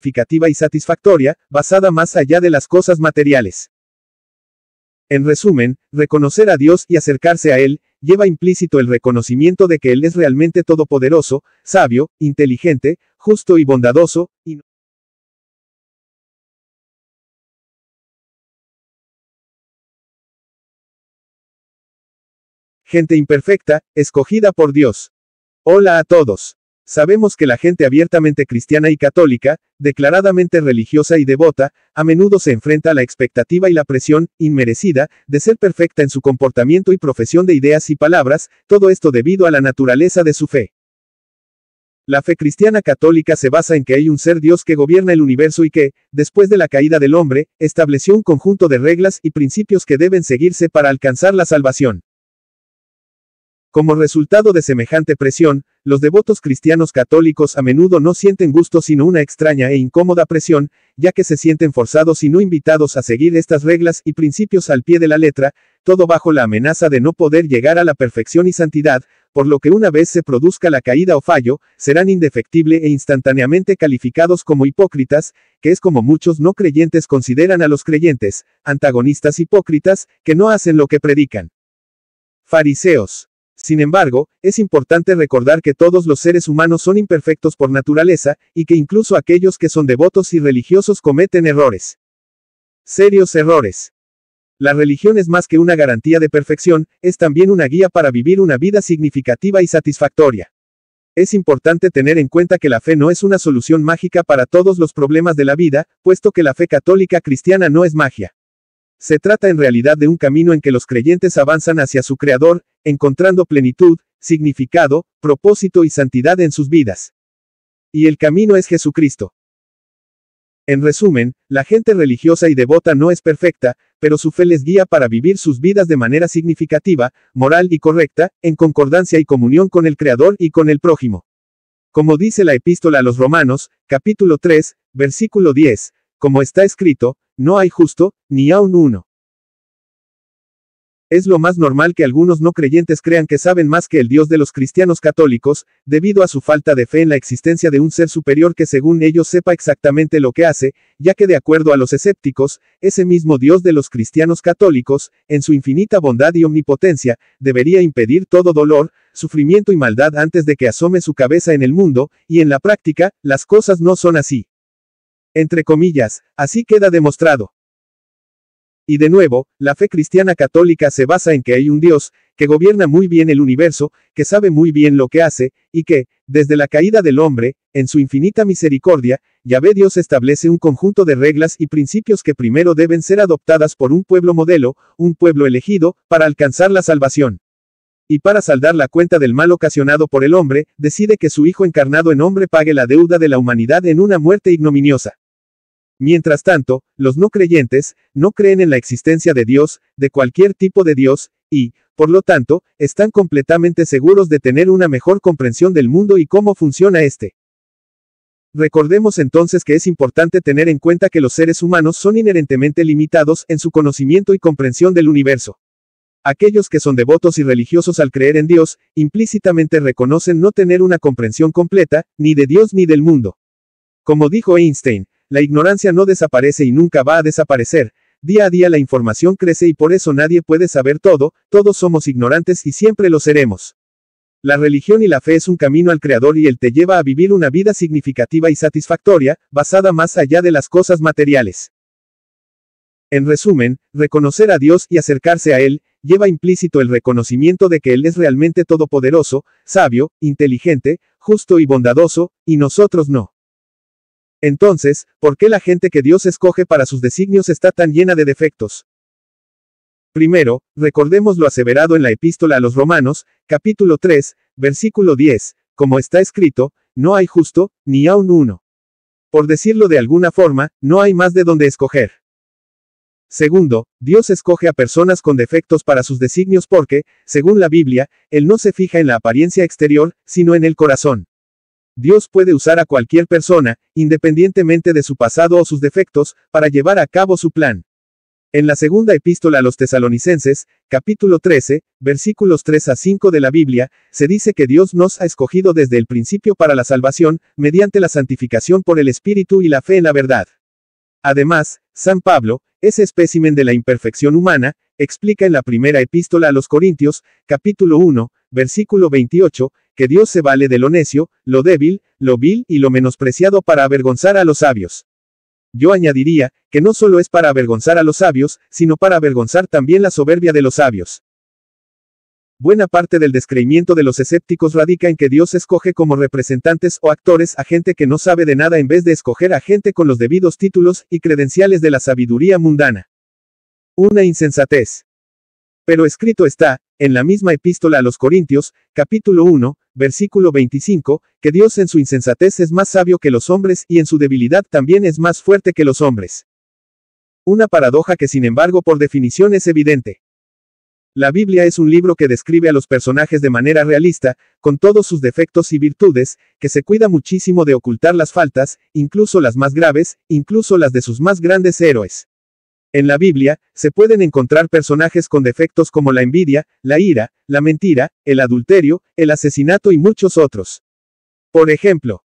significativa y satisfactoria, basada más allá de las cosas materiales. En resumen, reconocer a Dios y acercarse a Él, lleva implícito el reconocimiento de que Él es realmente todopoderoso, sabio, inteligente, justo y bondadoso, gente imperfecta, escogida por Dios. Hola a todos. Sabemos que la gente abiertamente cristiana y católica, declaradamente religiosa y devota, a menudo se enfrenta a la expectativa y la presión, inmerecida, de ser perfecta en su comportamiento y profesión de ideas y palabras, todo esto debido a la naturaleza de su fe. La fe cristiana católica se basa en que hay un ser Dios que gobierna el universo y que, después de la caída del hombre, estableció un conjunto de reglas y principios que deben seguirse para alcanzar la salvación. Como resultado de semejante presión, los devotos cristianos católicos a menudo no sienten gusto sino una extraña e incómoda presión, ya que se sienten forzados y no invitados a seguir estas reglas y principios al pie de la letra, todo bajo la amenaza de no poder llegar a la perfección y santidad, por lo que una vez se produzca la caída o fallo, serán indefectible e instantáneamente calificados como hipócritas, que es como muchos no creyentes consideran a los creyentes, antagonistas hipócritas, que no hacen lo que predican. Fariseos. Sin embargo, es importante recordar que todos los seres humanos son imperfectos por naturaleza, y que incluso aquellos que son devotos y religiosos cometen errores. Serios errores. La religión es más que una garantía de perfección, es también una guía para vivir una vida significativa y satisfactoria. Es importante tener en cuenta que la fe no es una solución mágica para todos los problemas de la vida, puesto que la fe católica cristiana no es magia. Se trata en realidad de un camino en que los creyentes avanzan hacia su Creador, encontrando plenitud, significado, propósito y santidad en sus vidas. Y el camino es Jesucristo. En resumen, la gente religiosa y devota no es perfecta, pero su fe les guía para vivir sus vidas de manera significativa, moral y correcta, en concordancia y comunión con el Creador y con el prójimo. Como dice la epístola a los Romanos, capítulo 3, versículo 10, como está escrito, no hay justo, ni aun uno. Es lo más normal que algunos no creyentes crean que saben más que el Dios de los cristianos católicos, debido a su falta de fe en la existencia de un ser superior que según ellos sepa exactamente lo que hace, ya que de acuerdo a los escépticos, ese mismo Dios de los cristianos católicos, en su infinita bondad y omnipotencia, debería impedir todo dolor, sufrimiento y maldad antes de que asome su cabeza en el mundo, y en la práctica, las cosas no son así. Entre comillas, así queda demostrado. Y de nuevo, la fe cristiana católica se basa en que hay un Dios, que gobierna muy bien el universo, que sabe muy bien lo que hace, y que, desde la caída del hombre, en su infinita misericordia, Yahvé Dios establece un conjunto de reglas y principios que primero deben ser adoptadas por un pueblo modelo, un pueblo elegido, para alcanzar la salvación y para saldar la cuenta del mal ocasionado por el hombre, decide que su hijo encarnado en hombre pague la deuda de la humanidad en una muerte ignominiosa. Mientras tanto, los no creyentes, no creen en la existencia de Dios, de cualquier tipo de Dios, y, por lo tanto, están completamente seguros de tener una mejor comprensión del mundo y cómo funciona éste. Recordemos entonces que es importante tener en cuenta que los seres humanos son inherentemente limitados en su conocimiento y comprensión del universo. Aquellos que son devotos y religiosos al creer en Dios, implícitamente reconocen no tener una comprensión completa, ni de Dios ni del mundo. Como dijo Einstein, la ignorancia no desaparece y nunca va a desaparecer, día a día la información crece y por eso nadie puede saber todo, todos somos ignorantes y siempre lo seremos. La religión y la fe es un camino al Creador y Él te lleva a vivir una vida significativa y satisfactoria, basada más allá de las cosas materiales. En resumen, reconocer a Dios y acercarse a Él, lleva implícito el reconocimiento de que Él es realmente todopoderoso, sabio, inteligente, justo y bondadoso, y nosotros no. Entonces, ¿por qué la gente que Dios escoge para sus designios está tan llena de defectos? Primero, recordemos lo aseverado en la epístola a los Romanos, capítulo 3, versículo 10, como está escrito, no hay justo, ni aun uno. Por decirlo de alguna forma, no hay más de donde escoger. Segundo, Dios escoge a personas con defectos para sus designios porque, según la Biblia, Él no se fija en la apariencia exterior, sino en el corazón. Dios puede usar a cualquier persona, independientemente de su pasado o sus defectos, para llevar a cabo su plan. En la segunda epístola a los tesalonicenses, capítulo 13, versículos 3 a 5 de la Biblia, se dice que Dios nos ha escogido desde el principio para la salvación, mediante la santificación por el Espíritu y la fe en la verdad. Además, San Pablo, ese espécimen de la imperfección humana, explica en la primera epístola a los Corintios, capítulo 1, versículo 28, que Dios se vale de lo necio, lo débil, lo vil y lo menospreciado para avergonzar a los sabios. Yo añadiría, que no solo es para avergonzar a los sabios, sino para avergonzar también la soberbia de los sabios. Buena parte del descreimiento de los escépticos radica en que Dios escoge como representantes o actores a gente que no sabe de nada en vez de escoger a gente con los debidos títulos y credenciales de la sabiduría mundana. Una insensatez. Pero escrito está, en la misma epístola a los Corintios, capítulo 1, versículo 25, que Dios en su insensatez es más sabio que los hombres y en su debilidad también es más fuerte que los hombres. Una paradoja que sin embargo por definición es evidente. La Biblia es un libro que describe a los personajes de manera realista, con todos sus defectos y virtudes, que se cuida muchísimo de ocultar las faltas, incluso las más graves, incluso las de sus más grandes héroes. En la Biblia, se pueden encontrar personajes con defectos como la envidia, la ira, la mentira, el adulterio, el asesinato y muchos otros. Por ejemplo,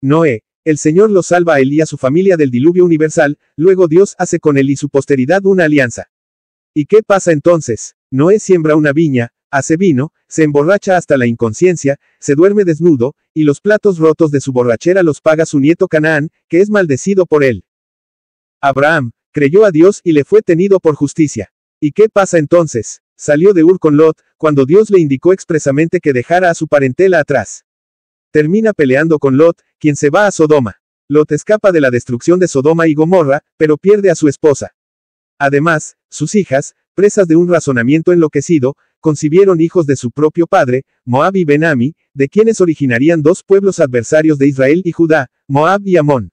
Noé, el Señor lo salva a él y a su familia del diluvio universal, luego Dios hace con él y su posteridad una alianza. ¿Y qué pasa entonces? Noé siembra una viña, hace vino, se emborracha hasta la inconsciencia, se duerme desnudo, y los platos rotos de su borrachera los paga su nieto Canaán, que es maldecido por él. Abraham, creyó a Dios y le fue tenido por justicia. ¿Y qué pasa entonces? Salió de Ur con Lot, cuando Dios le indicó expresamente que dejara a su parentela atrás. Termina peleando con Lot, quien se va a Sodoma. Lot escapa de la destrucción de Sodoma y Gomorra, pero pierde a su esposa. Además, sus hijas, presas de un razonamiento enloquecido, concibieron hijos de su propio padre, Moab y Benami, de quienes originarían dos pueblos adversarios de Israel y Judá, Moab y Amón.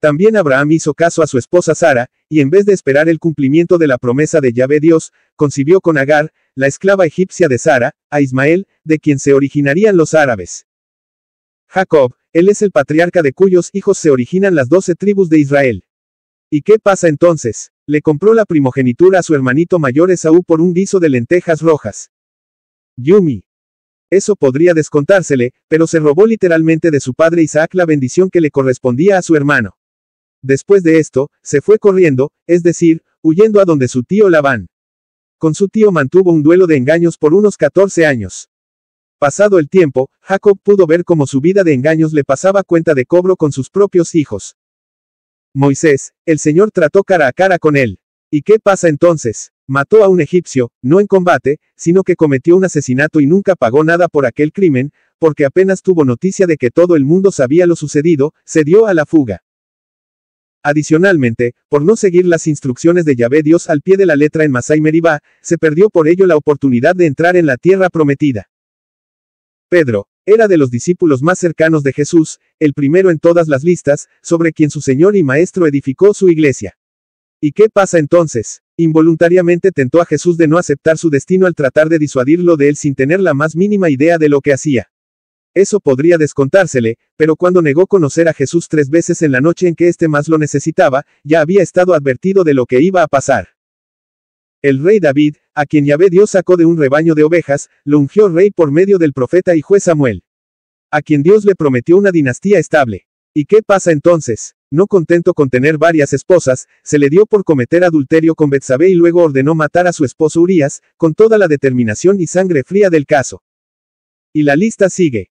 También Abraham hizo caso a su esposa Sara, y en vez de esperar el cumplimiento de la promesa de Yahvé Dios, concibió con Agar, la esclava egipcia de Sara, a Ismael, de quien se originarían los árabes. Jacob, él es el patriarca de cuyos hijos se originan las doce tribus de Israel. ¿Y qué pasa entonces? Le compró la primogenitura a su hermanito mayor Esaú por un guiso de lentejas rojas. Yumi. Eso podría descontársele, pero se robó literalmente de su padre Isaac la bendición que le correspondía a su hermano. Después de esto, se fue corriendo, es decir, huyendo a donde su tío Labán. Con su tío mantuvo un duelo de engaños por unos 14 años. Pasado el tiempo, Jacob pudo ver cómo su vida de engaños le pasaba cuenta de cobro con sus propios hijos. Moisés, el Señor trató cara a cara con él. ¿Y qué pasa entonces? Mató a un egipcio, no en combate, sino que cometió un asesinato y nunca pagó nada por aquel crimen, porque apenas tuvo noticia de que todo el mundo sabía lo sucedido, se dio a la fuga. Adicionalmente, por no seguir las instrucciones de Yahvé Dios al pie de la letra en Masai Meribá, se perdió por ello la oportunidad de entrar en la tierra prometida. Pedro, era de los discípulos más cercanos de Jesús, el primero en todas las listas, sobre quien su Señor y Maestro edificó su iglesia. ¿Y qué pasa entonces? Involuntariamente tentó a Jesús de no aceptar su destino al tratar de disuadirlo de él sin tener la más mínima idea de lo que hacía. Eso podría descontársele, pero cuando negó conocer a Jesús tres veces en la noche en que éste más lo necesitaba, ya había estado advertido de lo que iba a pasar. El rey David, a quien Yahvé Dios sacó de un rebaño de ovejas, lo ungió rey por medio del profeta y juez Samuel a quien Dios le prometió una dinastía estable. ¿Y qué pasa entonces? No contento con tener varias esposas, se le dio por cometer adulterio con Betsabé y luego ordenó matar a su esposo Urias, con toda la determinación y sangre fría del caso. Y la lista sigue.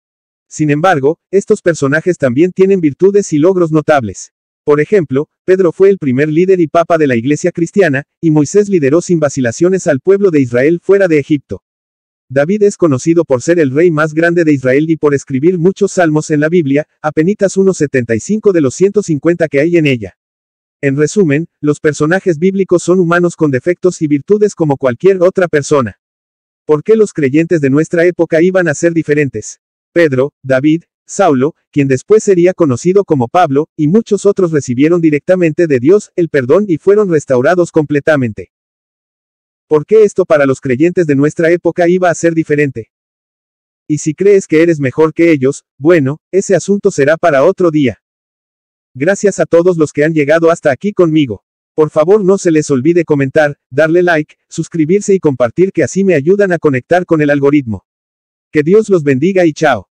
Sin embargo, estos personajes también tienen virtudes y logros notables. Por ejemplo, Pedro fue el primer líder y papa de la iglesia cristiana, y Moisés lideró sin vacilaciones al pueblo de Israel fuera de Egipto. David es conocido por ser el rey más grande de Israel y por escribir muchos salmos en la Biblia, apenitas unos de los 150 que hay en ella. En resumen, los personajes bíblicos son humanos con defectos y virtudes como cualquier otra persona. ¿Por qué los creyentes de nuestra época iban a ser diferentes? Pedro, David, Saulo, quien después sería conocido como Pablo, y muchos otros recibieron directamente de Dios el perdón y fueron restaurados completamente. ¿Por qué esto para los creyentes de nuestra época iba a ser diferente? Y si crees que eres mejor que ellos, bueno, ese asunto será para otro día. Gracias a todos los que han llegado hasta aquí conmigo. Por favor no se les olvide comentar, darle like, suscribirse y compartir que así me ayudan a conectar con el algoritmo. Que Dios los bendiga y chao.